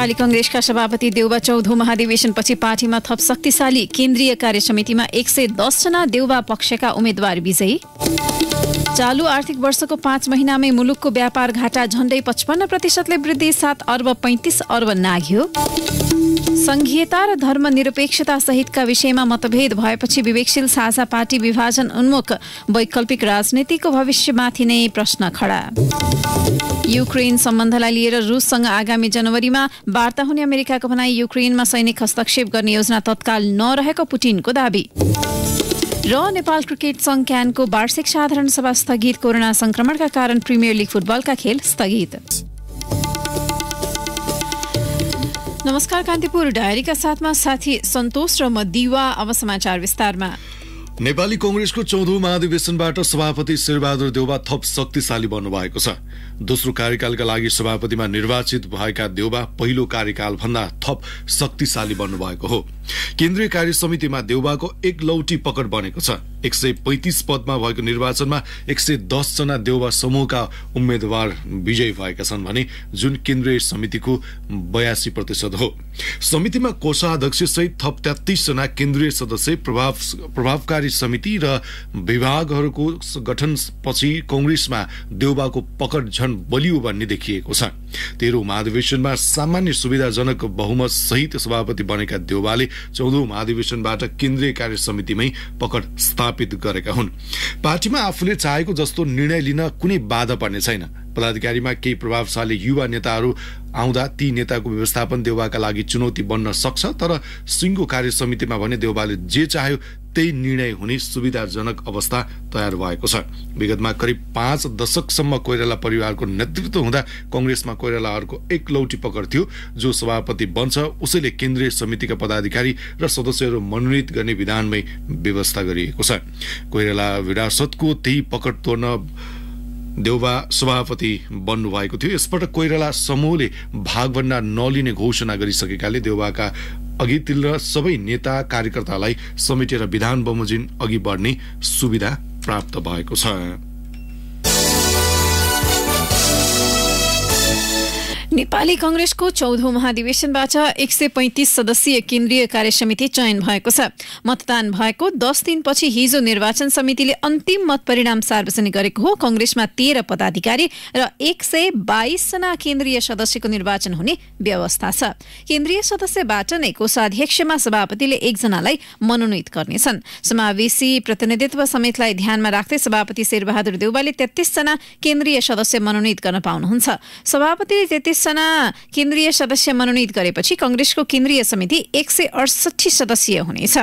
नेपाली कंग्रेसका सभापति देउबा चौधो महाधिवेशनपछि पार्टीमा थप शक्तिशाली केन्द्रीय कार्य समितिमा एक सय दसजना देउबा पक्षका उम्मेद्वार विजयी चालु आर्थिक वर्षको पाँच महिनामै मुलुकको व्यापार घाटा झण्डै पचपन्न प्रतिशतले वृद्धि सात अर्ब पैँतिस अर्ब नाघ्यो संघीयता र धर्मनिरपेक्षता सहितका विषयमा मतभेद भएपछि विवेकशील साझा पार्टी विभाजन उन्मुख वैकल्पिक राजनीतिको भविष्यमाथि नै प्रश्न खडा युक्रेन सम्बन्धलाई लिएर रुससँग आगामी जनवरीमा वार्ता हुने अमेरिकाको भनाई युक्रेनमा सैनिक हस्तक्षेप गर्ने योजना तत्काल नरहेको पुटिनको दावी र नेपाल क्रिकेट संघ क्यानको वार्षिक साधारण सभा स्थगित कोरोना संक्रमणका कारण प्रिमियर लिग फुटबलका खेल स्थगित नमस्कार कान्तिपुर डायरीका साथमा साथी सन्तोष र म दिवा अब समाचार विस्तारमा नेपाली कङ्ग्रेसको चौधौँ महाधिवेशनबाट सभापति शेरबहादुर देउबा थप शक्तिशाली बन्नुभएको छ दोस्रो कार्यकालका लागि सभापतिमा निर्वाचित भएका देउबा पहिलो कार्यकालभन्दा थप शक्तिशाली बन्नुभएको हो केन्द्रीय कार्य समितिमा देउबाको एकलौटी पकड बनेको छ एक सय पैतिस पदमा भएको निर्वाचनमा एक सय दसजना देउबा समूहका उम्मेद्वार विजयी भएका छन् भने जुन केन्द्रीय समितिको बयासी प्रतिशत हो समितिमा कोषाध्यक्ष सहित थप तेत्तिसजना केन्द्रीय सदस्य प्रभाव प्रभावकारी समिति र विभागहरूको गठनपछि कङ्ग्रेसमा देउबाको पकड झन बलियो भन्ने देखिएको छ तेह्रौँ महाधिवेशनमा सामान्य सुविधाजनक बहुमत सहित सभापति बनेका देउवाले चौधौँ महाधिवेशनबाट केन्द्रीय कार्य समितिमै पकड स्थापित गरेका हुन् पार्टीमा आफूले चाहेको जस्तो निर्णय लिन कुनै बाधा पर्ने छैन पदाधिकारीमा केही प्रभावशाली युवा नेताहरू आउँदा ती नेताको व्यवस्थापन देउवाका लागि चुनौती बन्न सक्छ तर सिङ्गो कार्य समितिमा भने देउवाले जे चाह्यो त्यही निर्णय हुने सुविधाजनक अवस्था तयार भएको छ विगतमा करिब पाँच दशकसम्म कोइराला परिवारको नेतृत्व हुँदा कङ्ग्रेसमा कोइरालाहरूको एकलौटी पकड थियो जो सभापति बन्छ उसैले केन्द्रीय समितिका पदाधिकारी र सदस्यहरू मनोनित गर्ने विधानमै व्यवस्था गरिएको छ कोइराला विरासतको त्यही पकड तोड्न देउबा सभापति बन्नुभएको थियो यसपटक कोइराला समूहले भागभन्दा नलिने घोषणा गरिसकेकाले देउबाका अघितिर सबै नेता कार्यकर्तालाई समेटेर विधान बमोजिम अघि बढ्ने सुविधा प्राप्त भएको छ नेपाली कंग्रेसको चौधौं महाधिवेशनबाट एक सय पैंतिस सदस्यीय केन्द्रीय कार्यसमिति चयन भएको छ मतदान भएको दस दिनपछि हिजो निर्वाचन समितिले अन्तिम मतपरिणाम सार्वजनिक गरेको हो कंग्रेसमा तेह्र पदाधिकारी र एक सय बाइसजना केन्द्रीय सदस्यको निर्वाचन हुने व्यवस्था छ केन्द्रीय सदस्यबाट नै कोषाध्यक्षमा सभापतिले एकजनालाई मनोनित गर्नेछन् समावेशी प्रतिनिधित्व समेतलाई ध्यानमा राख्दै सभापति शेरबहादुर देउवाले तेत्तीसजना केन्द्रीय सदस्य मनोनित गर्न पाउनुहुन्छ सभापतिले एकजना केन्द्रीय सदस्य मनोनित गरेपछि कंग्रेसको केन्द्रीय समिति एक सय अडसठी सदस्यीय हुनेछ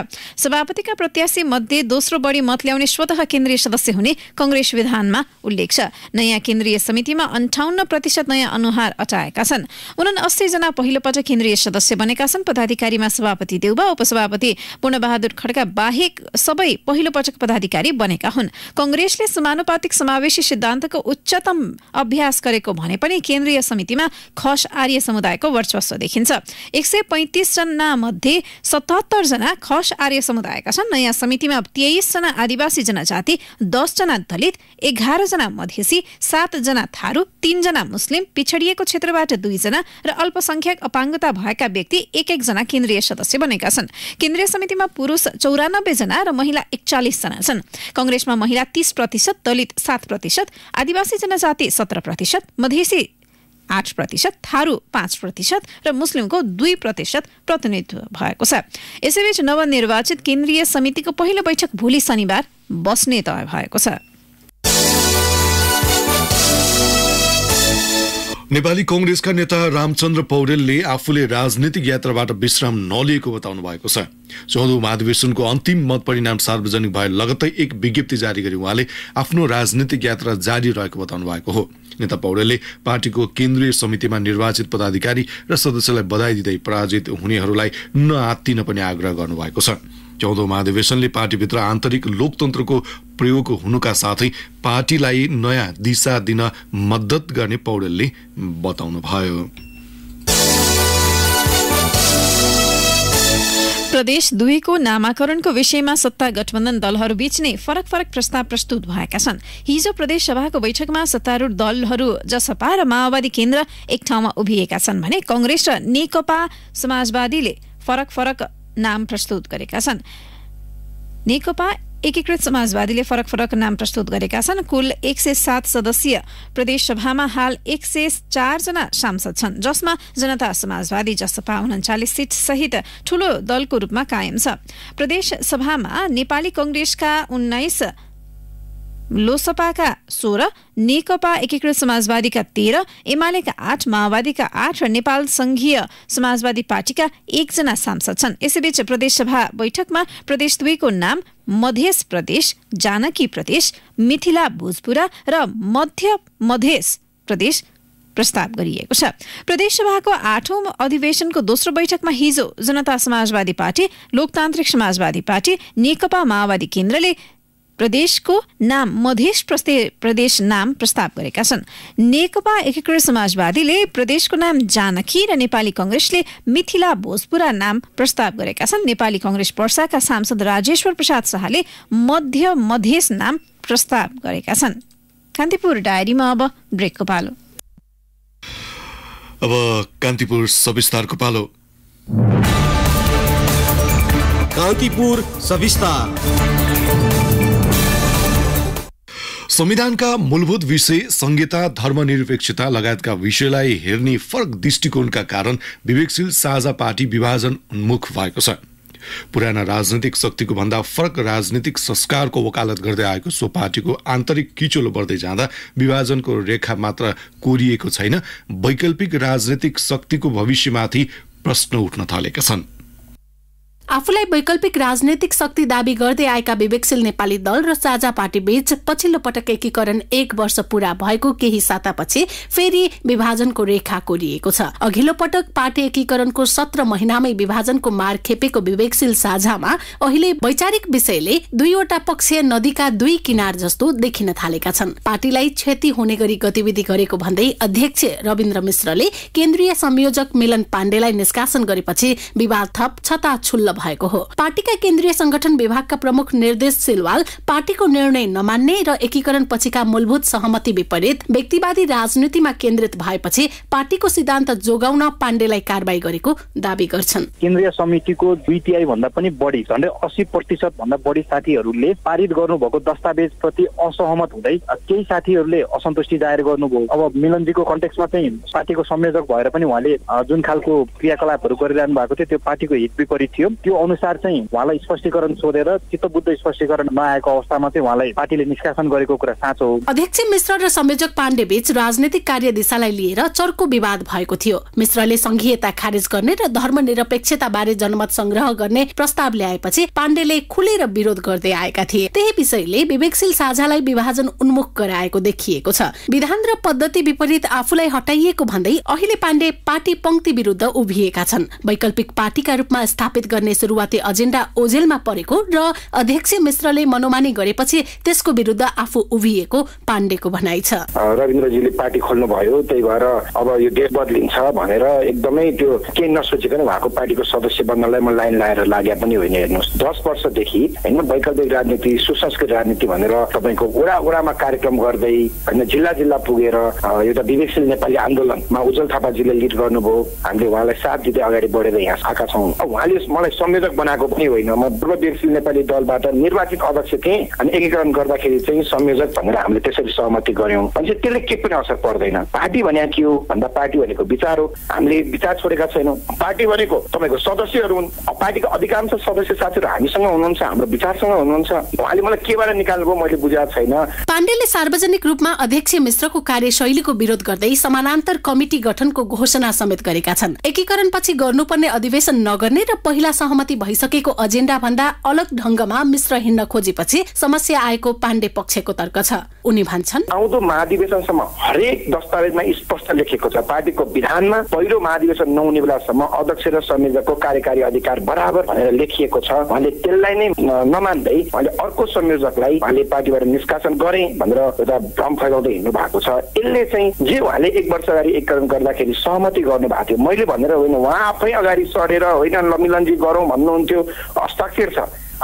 सभापतिका प्रत्याशी मध्ये दोस्रो बढी मत ल्याउने स्वत केन्द्रीय सदस्य हुने कंग्रेस विधानमा उल्लेख छ नयाँ केन्द्रीय समितिमा अन्ठाउन्न प्रतिशत नयाँ अनुहार अटाएका छन् उना पहिलो पहिलोपटक केन्द्रीय सदस्य बनेका छन् पदाधिकारीमा सभापति देउबा उपसभापति पूर्णबहादुर खड्का बाहेक सबै पहिलोपटक पदाधिकारी बनेका हुन् कंग्रेसले समानुपातिक समावेशी सिद्धान्तको उच्चतम अभ्यास गरेको भने पनि केन्द्रीय समितिमा खस आर्य समुदायको वर्चस्व देखिन्छ एक सय पैँतिसजना मध्ये सतहत्तरजना खस आर्य समुदायका छन् नयाँ समितिमा तेइसजना आदिवासी जनजाति दसजना दलित एघारजना मधेसी सातजना थारू तीनजना मुस्लिम पिछडिएको क्षेत्रबाट दुईजना र अल्पसंख्यक अपाङ्गता भएका व्यक्ति एक एकजना केन्द्रीय सदस्य बनेका छन् केन्द्रीय समितिमा पुरुष जना र महिला जना छन् कङ्ग्रेसमा महिला तीस प्रतिशत दलित सात प्रतिशत आदिवासी जनजाति सत्र प्रतिशत मधेसी आठ प्रतिशत थारू पाँच प्रतिशत र मुस्लिमको दुई प्रतिशत प्रतिनिधित्व भएको छ यसैबीच नवनिर्वाचित केन्द्रीय समितिको पहिलो बैठक भोलि शनिबार बस्ने तय भएको छ नेपाली कङ्ग्रेसका नेता रामचन्द्र पौडेलले आफूले राजनीतिक यात्राबाट विश्राम नलिएको बताउनु भएको छ चौधौँ महाधिवेशनको अन्तिम मतपरिणाम सार्वजनिक भए लगत्तै एक विज्ञप्ति जारी गरी उहाँले आफ्नो राजनीतिक यात्रा जारी रहेको बताउनु भएको हो नेता पौडेलले पार्टीको केन्द्रीय समितिमा निर्वाचित पदाधिकारी र सदस्यलाई बधाई दिँदै पराजित हुनेहरूलाई नआत्तिन पनि आग्रह गर्नुभएको छ चौधौँ महाधिवेशनले पार्टीभित्र आन्तरिक लोकतन्त्रको प्रयोग हुनुका साथै पार्टीलाई नयाँ दिशा दिन मद्दत गर्ने पौडेलले बताउनुभयो प्रदेश दुईको नामाकरणको विषयमा सत्ता गठबन्धन दलहरूबीच नै फरक फरक प्रस्ताव प्रस्तुत भएका छन् हिजो प्रदेश सभाको बैठकमा सत्तारूढ़ दलहरू जसपा र माओवादी केन्द्र एक ठाउँमा उभिएका छन् भने कंग्रेस र नेकपा समाजवादीले फरक फरक नाम प्रस्तुत गरेका छन् नेकपा एकीकृत समाजवादीले फरक फरक नाम प्रस्तुत गरेका छन् कुल एक सय सात सदस्यीय प्रदेशसभामा हाल एक सय चारजना सांसद छन् जसमा जनता समाजवादी जसपा उन्चालिस सीट सहित ठूलो दलको रूपमा कायम छ प्रदेशसभामा नेपाली कंग्रेसका उन्नाइस लोसपाका सोह्र नेकपा एकीकृत समाजवादीका तेह्र एमालेका आठ माओवादीका आठ र नेपाल संघीय समाजवादी पार्टीका एकजना सांसद छन् यसैबीच प्रदेशसभा बैठकमा प्रदेश दुईको नाम मधेस प्रदेश जानकी प्रदेश मिथिला भोजपुरा र मध्य मधेस प्रदेश प्रस्ताव गरिएको छ प्रदेशसभाको आठौं अधिवेशनको दोस्रो बैठकमा हिजो जनता समाजवादी पार्टी लोकतान्त्रिक समाजवादी पार्टी नेकपा माओवादी केन्द्रले प्रदेशको नाम मधेस प्रदेश नाम प्रस्ताव गरेका छन् नेकपा एकीकृत समाजवादीले प्रदेशको नाम जानकी र नेपाली कङ्ग्रेसले मिथिला भोजपुरा नाम प्रस्ताव गरेका छन् नेपाली कङ्ग्रेस पर्साका सांसद राजेश्वर प्रसाद शाहले मध्य मधेस नाम प्रस्ताव गरेका छन् कान्तिपुर डायरीमा अब ब्रेकको पालो अब कान्तिपुर सविस्तारको पालो कान्तिपुर सविस्तार संविधानका मूलभूत विषय संहिता धर्मनिरपेक्षता लगायतका विषयलाई हेर्ने फरक दृष्टिकोणका कारण विवेकशील साझा पार्टी विभाजन उन्मुख भएको छ पुराना राजनैतिक शक्तिको भन्दा फरक राजनीतिक संस्कारको वकालत गर्दै आएको सो पार्टीको आन्तरिक किचोलो बढ्दै जाँदा विभाजनको रेखा मात्र कोरिएको छैन वैकल्पिक राजनैतिक शक्तिको भविष्यमाथि प्रश्न उठ्न थालेका छन् आफूलाई वैकल्पिक राजनैतिक शक्ति दावी गर्दै आएका विवेकशील नेपाली दल र साझा पार्टी बीच पछिल्लो पटक एकीकरण एक वर्ष पूरा भएको केही सातापछि फेरि विभाजनको रेखा कोरिएको छ अघिल्लो पटक पार्टी एकीकरणको सत्र महिनामै विभाजनको मार खेपेको विवेकशील साझामा अहिले वैचारिक विषयले दुईवटा पक्षीय नदीका दुई किनार जस्तो देखिन थालेका छन् पार्टीलाई क्षति हुने गरी गतिविधि गरेको भन्दै अध्यक्ष रविन्द्र मिश्रले केन्द्रीय संयोजक मिलन पाण्डेलाई निष्कासन गरेपछि विवाद थप छताछुल्ल भएको हो पार्टीका केन्द्रीय संगठन विभागका प्रमुख निर्देश सिलवाल पार्टीको निर्णय नमान्ने र एकीकरण पछिका मूलभूत सहमति विपरीत व्यक्तिवादी राजनीतिमा केन्द्रित भएपछि पार्टीको सिद्धान्त जोगाउन पाण्डेलाई कारवाही गरेको दावी गर्छन् केन्द्रीय समितिको दुई तिहाई भन्दा पनि बढी झन्डै अस्सी प्रतिशत भन्दा बढी साथीहरूले पारित गर्नुभएको दस्तावेज प्रति असहमत हुँदै केही साथीहरूले असन्तुष्टि जाहेर गर्नुभयो अब मिलनजीको कन्टेक्समा चाहिँ पार्टीको संयोजक भएर पनि उहाँले जुन खालको क्रियाकलापहरू गरिरहनु भएको थियो त्यो पार्टीको हित विपरीत थियो त्यो अनुसार चाहिँ उहाँलाई स्पष्टीकरण सोधेर बुद्ध स्पष्टीकरण नआएको अवस्थामा चाहिँ उहाँलाई पार्टीले निष्कासन गरेको कुरा साँचो हो अध्यक्ष मिश्र र संयोजक पाण्डे बीच राजनैतिक कार्यदिशालाई लिएर चर्को विवाद भएको थियो मिश्रले संघीयता खारेज गर्ने र धर्मनिरपेक्षता बारे जनमत संग्रह गर्ने प्रस्ताव ल्याएपछि पाण्डेले खुलेर विरोध गर्दै आएका थिए त्यही विषयले विवेकशील साझालाई विभाजन उन्मुख गराएको देखिएको छ विधान र पद्धति विपरीत आफूलाई हटाइएको भन्दै अहिले पाण्डे पार्टी पंक्ति विरुद्ध उभिएका छन् वैकल्पिक पार्टीका रूपमा स्थापित गर्ने सुरुवाती एजेन्डा ओजेलमा परेको र अध्यक्ष मिश्रले मनोमानी गरेपछि त्यसको विरुद्ध आफू उभिएको पाण्डेको भनाइ छ रविन्द्रजीले पार्टी खोल्नुभयो त्यही भएर अब यो देश बदलिन्छ भनेर एकदमै त्यो केही नसोचिकन उहाँको पार्टीको सदस्य बन्नलाई म लाइन लाएर लागे पनि होइन हेर्नुहोस् दस वर्षदेखि होइन वैकल्पिक राजनीति सुसंस्कृत राजनीति भनेर तपाईँको ओडा ओडामा कार्यक्रम गर्दै होइन जिल्ला जिल्ला पुगेर एउटा विवेकशील नेपाली आन्दोलनमा उज्जवल थापाजीले लिड गर्नुभयो हामीले उहाँलाई साथ दिँदै अगाडि बढेर यहाँ आएका छौँ उहाँले मलाई संयोजक बनाएको पनि होइन म पूर्व नेपाली दलबाट निर्वाचित अध्यक्ष थिएँ अनि एकीकरण गर्दाखेरि चाहिँ संयोजक भनेर हामीले त्यसरी सहमति गऱ्यौँ भनेपछि त्यसले के पनि असर पर्दैन पार्टी भनेको के हो भन्दा पार्टी भनेको विचार हो हामीले विचार छोडेका छैनौँ पार्टी भनेको तपाईँको सदस्यहरू हुन् पार्टीको अधिकांश सदस्य साथीहरू हामीसँग हुनुहुन्छ हाम्रो विचारसँग हुनुहुन्छ उहाँले मलाई केबाट निकाल्नुभयो मैले बुझाएको छैन पाण्डेले सार्वजनिक रूपमा अध्यक्ष मिश्रको कार्यशैलीको विरोध गर्दै समानान्तर कमिटी गठनको घोषणा समेत गरेका छन् एकीकरण पछि गर्नुपर्ने अधिवेशन नगर्ने र पहिला सहमति भइसकेको भन्दा अलग ढङ्गमा मिश्र हिँड्न खोजेपछि समस्या आएको पाण्डे पक्षको तर्क छ उनी भन्छन् आउँदो महाधिवेशनसम्म हरेक दस्तावेजमा स्पष्ट लेखेको छ पार्टीको विधानमा पहिलो महाधिवेशन नहुने बेलासम्म अध्यक्ष र संयोजकको कार्यकारी अधिकार बराबर भनेर लेखिएको छ उहाँले त्यसलाई नै नमान्दै उहाँले अर्को संयोजकलाई उहाँले पार्टीबाट निष्कासन गरे भनेर एउटा भ्रम फैलाउँदै हिँड्नु भएको छ यसले चाहिँ जे उहाँले एक वर्ष अगाडि एकीकरण गर्दाखेरि सहमति गर्नु भएको थियो मैले भनेर होइन उहाँ आफै अगाडि सरेर होइन लमिलनजी गर गरौँ भन्नुहुन्थ्यो हस्ताक्षर छ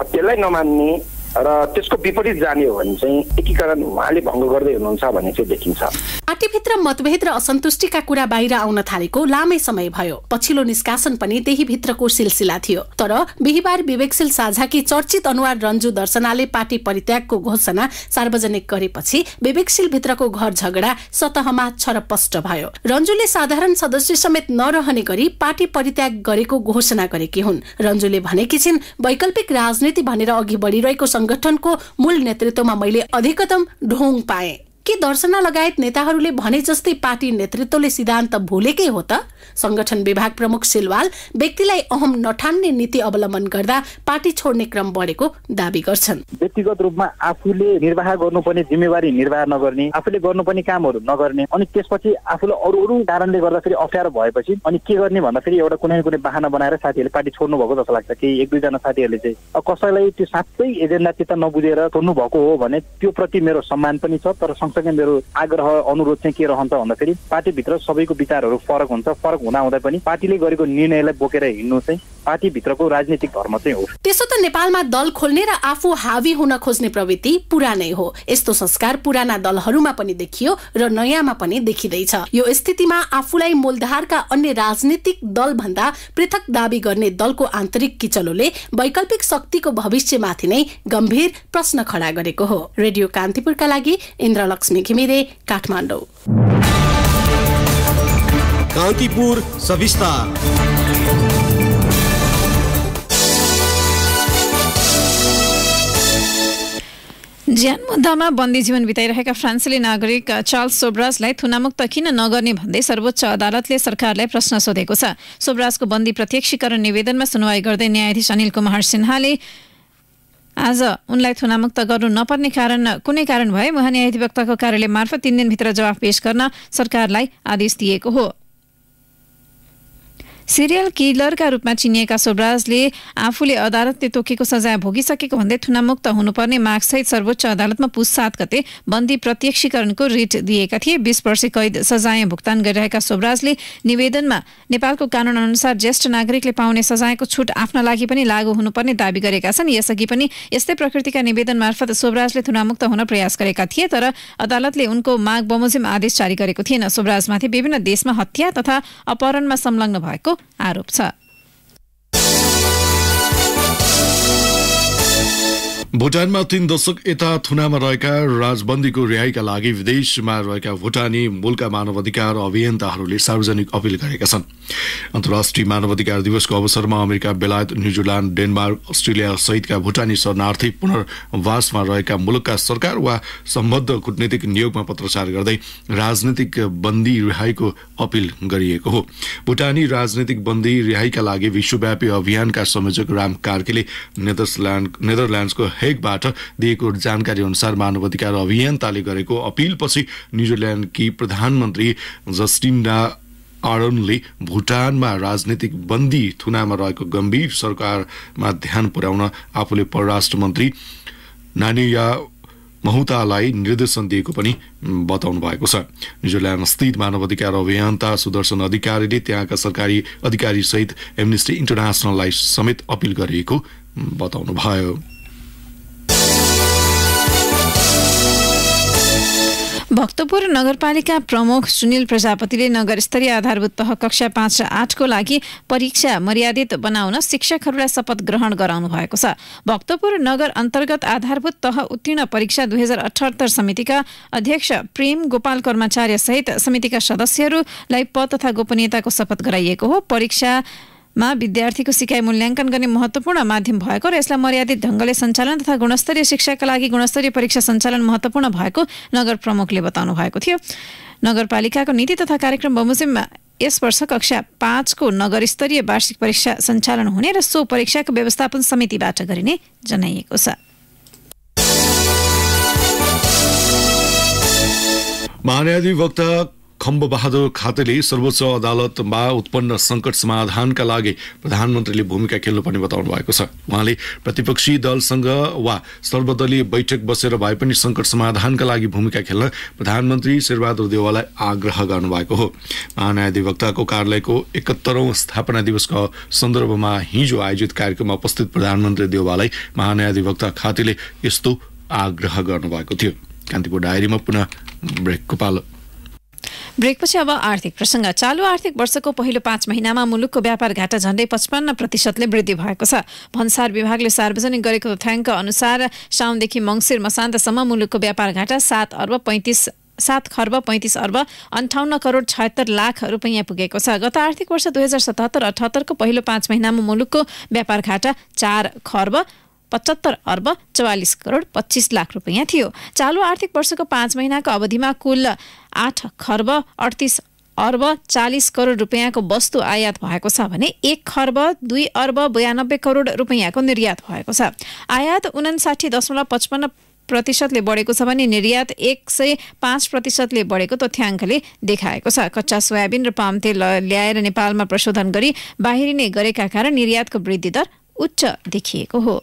त्यसलाई नमान्ने र त्यसको विपरीत जाने हो भने चाहिँ एकीकरण उहाँले भङ्ग गर्दै हुनुहुन्छ भन्ने चाहिँ देखिन्छ पार्टीभित्र मतभेद र असन्तुष्टिका कुरा बाहिर आउन थालेको लामै समय भयो पछिल्लो निष्कासन पनि त्यही भित्रको सिलसिला थियो तर बिहिबार विवेकशील साझाकी चर्चित अनुहार रन्जु दर्शनाले पार्टी परित्यागको घोषणा सार्वजनिक गरेपछि विवेकशील भित्रको घर झगडा सतहमा छरपष्ट भयो रन्जुले साधारण सदस्य समेत नरहने गरी पार्टी परित्याग गरेको घोषणा गरेकी हुन् रन्जुले भनेकी छिन् वैकल्पिक राजनीति भनेर अघि बढिरहेको संगठनको मूल नेतृत्वमा मैले अधिकतम ढोङ पाएँ के दर्शना लगायत नेताहरूले भने जस्तै पार्टी नेतृत्वले सिद्धान्त भुलेकै हो त संगठन विभाग प्रमुख सिलवाल व्यक्तिलाई अहम नठान्ने नीति अवलम्बन गर्दा पार्टी छोड्ने क्रम बढेको दावी गर्छन् व्यक्तिगत रूपमा आफूले निर्वाह गर्नुपर्ने जिम्मेवारी निर्वाह नगर्ने आफूले गर्नुपर्ने कामहरू नगर्ने अनि त्यसपछि आफूलाई अरू अरू कारणले गर्दाखेरि अप्ठ्यारो भएपछि अनि के गर्ने भन्दाखेरि एउटा कुनै कुनै बाहना बनाएर साथीहरूले पार्टी छोड्नु भएको जस्तो लाग्छ केही एक दुईजना साथीहरूले चाहिँ कसैलाई त्यो साँच्चै एजेन्डा त्यता नबुझेर छोड्नु भएको हो भने त्यो प्रति मेरो सम्मान पनि छ तर तपाईँसँग मेरो आग्रह अनुरोध चाहिँ के रहन्छ भन्दाखेरि पार्टीभित्र सबैको विचारहरू फरक हुन्छ फरक हुँदाहुँदै पनि पार्टीले गरेको निर्णयलाई बोकेर हिँड्नु चाहिँ पार्टीभित्रको राजनीतिक धर्म चाहिँ हो त्यसो त नेपालमा दल खोल्ने र आफू हावी हुन खोज्ने प्रवृत्ति पुरानै हो यस्तो संस्कार पुराना दलहरूमा पनि देखियो र नयाँमा पनि देखिँदैछ यो स्थितिमा आफूलाई मूलधारका अन्य राजनीतिक दल भन्दा पृथक दावी गर्ने दलको आन्तरिक किचलोले वैकल्पिक शक्तिको भविष्यमाथि नै गम्भीर प्रश्न खडा गरेको हो रेडियो कान्तिपुरका लागि इन्द्रलक्ष लक्ष्मी घिमिरे काठमाडौँ कान्तिपुर सविस्तार मुद्दामा बन्दी जीवन बिताइरहेका फ्रान्सेली नागरिक चार्ल्स सोब्राजलाई थुनामुक्त किन नगर्ने भन्दै सर्वोच्च अदालतले सरकारलाई प्रश्न सोधेको छ सोब्राजको बन्दी प्रत्यक्षीकरण निवेदनमा सुनवाई गर्दै न्यायाधीश अनिल कुमार सिन्हाले आज उनलाई थुनामुक्त गर्नु नपर्ने कारण कुनै कारण भए अधिवक्ताको कार्यालय मार्फत तीन दिनभित्र जवाफ पेश गर्न सरकारलाई आदेश दिएको हो सिरियल किलरका रूपमा चिनिएका स्वराजले आफूले अदालतले तोकेको सजाय भोगिसकेको भन्दै थुनामुक्त हुनुपर्ने मागसहित सर्वोच्च अदालतमा पुस सात गते बन्दी प्रत्यक्षीकरणको रिट दिएका थिए बीस वर्ष कैद सजाय भुक्तान गरिरहेका स्वराजले निवेदनमा नेपालको कानून अनुसार ज्येष्ठ नागरिकले पाउने सजायको छुट आफ्ना लागि पनि लागू हुनुपर्ने दावी गरेका छन् यसअघि पनि यस्तै प्रकृतिका निवेदन मार्फत स्वराजले थुनामुक्त हुन प्रयास गरेका थिए तर अदालतले उनको माग बमोजिम आदेश जारी गरेको थिएन स्वराजमाथि विभिन्न देशमा हत्या तथा अपहरणमा संलग्न भएको आरोप छ भुटानमा तीन दशक यता थुनामा रहेका राजबन्दीको रिहाईका लागि विदेशमा रहेका भुटानी मूलका मानवाधिकार अभियन्ताहरूले सार्वजनिक अपिल गरेका छन् अन्तर्राष्ट्रिय मानवाधिकार दिवसको अवसरमा अमेरिका बेलायत न्युजिल्यान्ड डेनमार्क अस्ट्रेलिया सहितका भुटानी शरणार्थी पुनर्वासमा रहेका मुलुकका सरकार वा सम्बद्ध कूटनीतिक नियोगमा पत्रचार गर्दै राजनीतिक बन्दी रिहाईको अपील गरिएको हो भुटानी राजनीतिक बन्दी रिहाईका लागि विश्वव्यापी अभियानका संयोजक राम कार्कीले नेदरल्यान्ड नेदरल्यान्ड्सको हेगबाट दिएको जानकारी अनुसार मानव अधिकार अभियन्ताले गरेको अपिलपछि न्युजिल्यान्डकी प्रधानमन्त्री जस्टिन्डा आरनले भुटानमा राजनीतिक बन्दी थुनामा रहेको गम्भीर सरकारमा ध्यान पुर्याउन आफूले परराष्ट्र मन्त्री नानिया महुतालाई निर्देशन दिएको पनि बताउनु भएको छ न्युजिल्यान्ड स्थित मानवाधिकार अभियन्ता सुदर्शन अधिकारीले त्यहाँका सरकारी अधिकारीसहित एमनेस्टी इन्टरनेसनललाई समेत अपिल गरिएको बताउनुभयो भक्तपुर नगरपालिका प्रमुख सुनिल प्रजापतिले नगर स्तरीय आधारभूत तह कक्षा पाँच र आठको लागि परीक्षा मर्यादित बनाउन शिक्षकहरूलाई शपथ ग्रहण गराउनु भएको छ भक्तपुर नगर अन्तर्गत आधारभूत तह उत्तीर्ण परीक्षा दुई हजार अठहत्तर समितिका अध्यक्ष प्रेम गोपाल कर्माचार्य सहित समितिका सदस्यहरूलाई पद तथा गोपनीयताको शपथ गराइएको हो परीक्षा मा विद्यार्थीको सिकाइ मूल्याङ्कन गर्ने महत्त्वपूर्ण माध्यम भएको र यसलाई मर्यादित ढङ्गले सञ्चालन तथा गुणस्तरीय शिक्षाका लागि गुणस्तरीय परीक्षा सञ्चालन महत्त्वपूर्ण भएको नगर प्रमुखले बताउनु भएको थियो नगरपालिकाको नीति तथा कार्यक्रम बमोजिममा यस वर्ष कक्षा पाँचको नगर स्तरीय वार्षिक परीक्षा सञ्चालन हुने र सो परीक्षाको व्यवस्थापन समितिबाट गरिने जनाइएको छ महान्याधिवक्ता खम्बबहादुर खातेले सर्वोच्च अदालतमा उत्पन्न सङ्कट समाधानका लागि प्रधानमन्त्रीले भूमिका खेल्नुपर्ने बताउनु भएको छ उहाँले प्रतिपक्षी दलसँग वा सर्वदलीय बैठक बसेर भए पनि सङ्कट समाधानका लागि भूमिका खेल्न प्रधानमन्त्री शेरबहादुर देवाललाई आग्रह गर्नुभएको हो महान्यायाधिवक्ताको कार्यालयको एकहत्तरौँ स्थापना दिवसको सन्दर्भमा हिजो आयोजित कार्यक्रममा उपस्थित प्रधानमन्त्री देवाललाई महान्यायाधिवक्ता खातेले यस्तो आग्रह गर्नुभएको थियो कान्तिपुर डायरीमा पुनः ब्रेकको पालो ब्रेकपछि अब आर्थिक प्रसङ्ग चालु आर्थिक वर्षको पहिलो पाँच महिनामा मुलुकको व्यापार घाटा झण्डै पचपन्न प्रतिशतले वृद्धि भएको छ भन्सार विभागले सार्वजनिक गरेको तथ्याङ्क अनुसार साउनदेखि मङ्सिर मसान्तसम्म मुलुकको व्यापार घाटा सात अर्ब पैँतिस सात खर्ब पैँतिस अर्ब अन्ठाउन्न करोड छयत्तर लाख रुपियाँ पुगेको छ गत आर्थिक वर्ष दुई हजार सतहत्तर अठहत्तरको पहिलो पाँच महिनामा मुलुकको व्यापार घाटा चार खर्ब पचहत्तर अर्ब चौवालिस करोड पच्चिस लाख रुपियाँ थियो चालु आर्थिक वर्षको पाँच महिनाको अवधिमा कुल आठ खर्ब अडतिस अर्ब चालिस करोड रुपियाँको वस्तु आयात भएको छ भने एक खर्ब दुई अर्ब बयानब्बे करोड रुपियाँको निर्यात भएको छ आयात उनासाठी दशमलव पचपन्न प्रतिशतले बढेको छ भने निर्यात एक सय पाँच प्रतिशतले बढेको तथ्याङ्कले देखाएको छ कच्चा सोयाबिन र पाम तेल ल्याएर नेपालमा प्रशोधन गरी बाहिरिने गरेका कारण निर्यातको वृद्धि दर उच्च देखिएको हो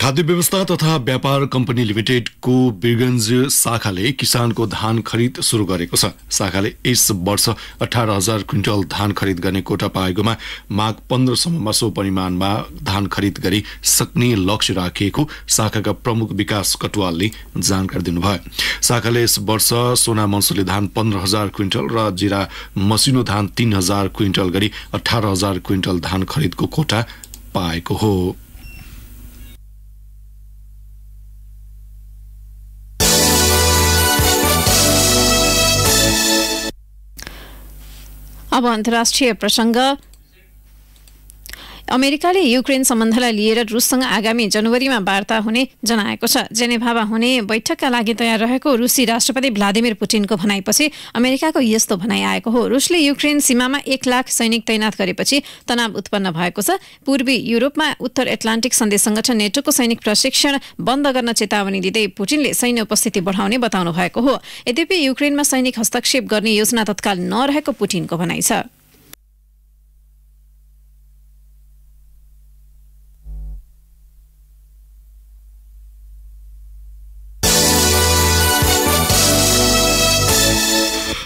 खाद्य व्यवस्था तथा व्यापार कम्पनी लिमिटेडको बिरगन्ज शाखाले किसानको धान खरिद सुरु गरेको छ शाखाले यस वर्ष अठार हजार क्विन्टल धान खरिद गर्ने कोटा पाएकोमा माघ पन्ध्रसम्ममा सो परिमाणमा धान खरिद गरी सक्ने लक्ष्य राखिएको शाखाका प्रमुख विकास कटवालले जानकारी दिनुभयो शाखाले यस वर्ष सोना मन्सुले धान पन्ध्र हजार क्विन्टल र जिरा मसिनो धान तीन हजार क्विन्टल गरी अठार हजार क्विन्टल धान खरिदको कोटा पाएको हो अब अंतर्राष्ट्रीय प्रसंग अमेरिकाले युक्रेन सम्बन्धलाई लिएर रुससँग आगामी जनवरीमा वार्ता हुने जनाएको छ जेनेभामा हुने बैठकका लागि तयार रहेको रुसी राष्ट्रपति भ्लादिमिर पुटिनको भनाइपछि अमेरिकाको यस्तो भनाइ आएको हो रुसले युक्रेन सीमामा एक लाख सैनिक तैनात गरेपछि तनाव उत्पन्न भएको छ पूर्वी युरोपमा उत्तर एटलान्टिक सन्देश संगठन नेटोको सैनिक प्रशिक्षण बन्द गर्न चेतावनी दिँदै पुटिनले सैन्य उपस्थिति बढाउने बताउनु भएको हो यद्यपि युक्रेनमा सैनिक हस्तक्षेप गर्ने योजना तत्काल नरहेको पुटिनको भनाइ छ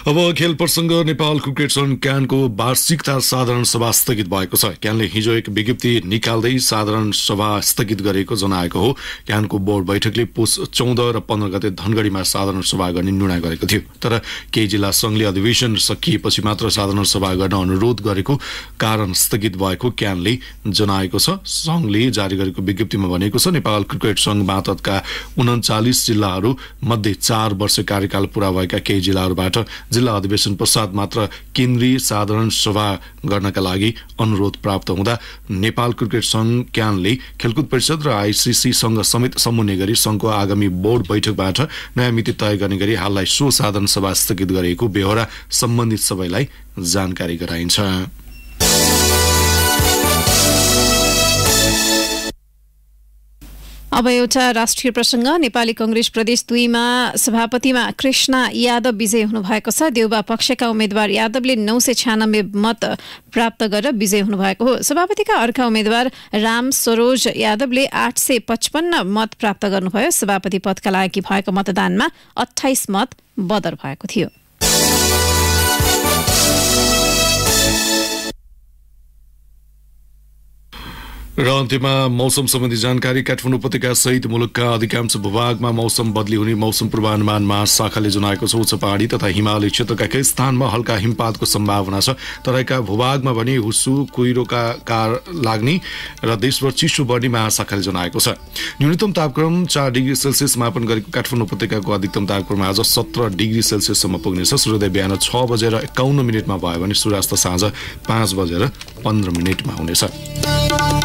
अब खेल प्रसङ्ग नेपाल क्रिकेट सङ्घ क्यानको वार्षिकता साधारण सभा स्थगित भएको छ क्यानले हिजो एक विज्ञप्ति निकाल्दै साधारण सभा स्थगित गरेको जनाएको हो क्यानको बोर्ड बैठकले पुस चौध र पन्ध्र गते धनगढीमा साधारण सभा गर्ने निर्णय गरेको थियो तर केही जिल्ला सङ्घले अधिवेशन सकिएपछि मात्र साधारण सभा गर्न अनुरोध गरेको कारण स्थगित भएको क्यानले जनाएको छ सङ्घले जारी गरेको विज्ञप्तिमा भनेको छ नेपाल क्रिकेट सङ्घ मातका उन्चालिस जिल्लाहरू मध्ये चार वर्ष कार्यकाल पूरा भएका केही जिल्लाहरूबाट जिल्ला अधिवेशन पश्चात मात्र केन्द्रीय साधारण सभा गर्नका लागि अनुरोध प्राप्त हुँदा नेपाल क्रिकेट संघ क्यानले खेलकुद परिषद र आइसिसीसँग समेत समन्वय गरी संघको आगामी बोर्ड बैठकबाट नयाँ मिति तय गर्ने गरी हाललाई सो साधारण सभा स्थगित गरिएको बेहोरा सम्बन्धित सबैलाई जानकारी गराइन्छ अब एउटा राष्ट्रिय प्रसङ्ग नेपाली कङ्ग्रेस प्रदेश दुईमा सभापतिमा कृष्ण यादव विजय हुनुभएको छ देउबा पक्षका उम्मेद्वार यादवले नौ सय छ्यानब्बे मत प्राप्त गरेर विजय हुनुभएको हो सभापतिका अर्का उम्मेद्वार राम सरोज यादवले आठ सय पचपन्न मत प्राप्त गर्नुभयो सभापति पदका लागि भएको मतदानमा अठाइस मत बदर भएको थियो र अन्त्यमा मौसम सम्बन्धी जानकारी काठमाडौँ उपत्यका सहित मुलुकका अधिकांश भूभागमा मौसम बदली हुने मौसम पूर्वानुमान महाशाखाले जनाएको छ उच्च पहाडी तथा हिमालय क्षेत्रका केही स्थानमा हल्का हिमपातको सम्भावना छ तराईका भूभागमा भने हुसु कुहिरोका कार लाग्ने र देशभर चिसो बढ्ने महाशाखाले जनाएको छ न्यूनतम तापक्रम चार डिग्री सेल्सियस मापन गरेको काठमाडौँ उपत्यकाको अधिकतम तापक्रम आज सत्र डिग्री सेल्सियससम्म पुग्नेछ सूर्योदय बिहान छ बजेर एकाउन्न मिनटमा भयो भने सूर्यास्त साँझ पाँच बजेर पन्ध्र मिनटमा हुनेछ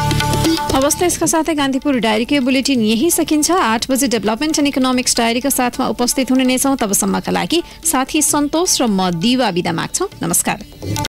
हवस् यसका साथै गान्धीपुर डायरीको बुलेटिन यही सकिन्छ आठ बजे डेभलपमेन्ट एन्ड इकोनोमिक्स डायरीको साथमा उपस्थित हुने नै छौँ तबसम्मका लागि साथी सन्तोष र म दिवा विदा माग्छौँ नमस्कार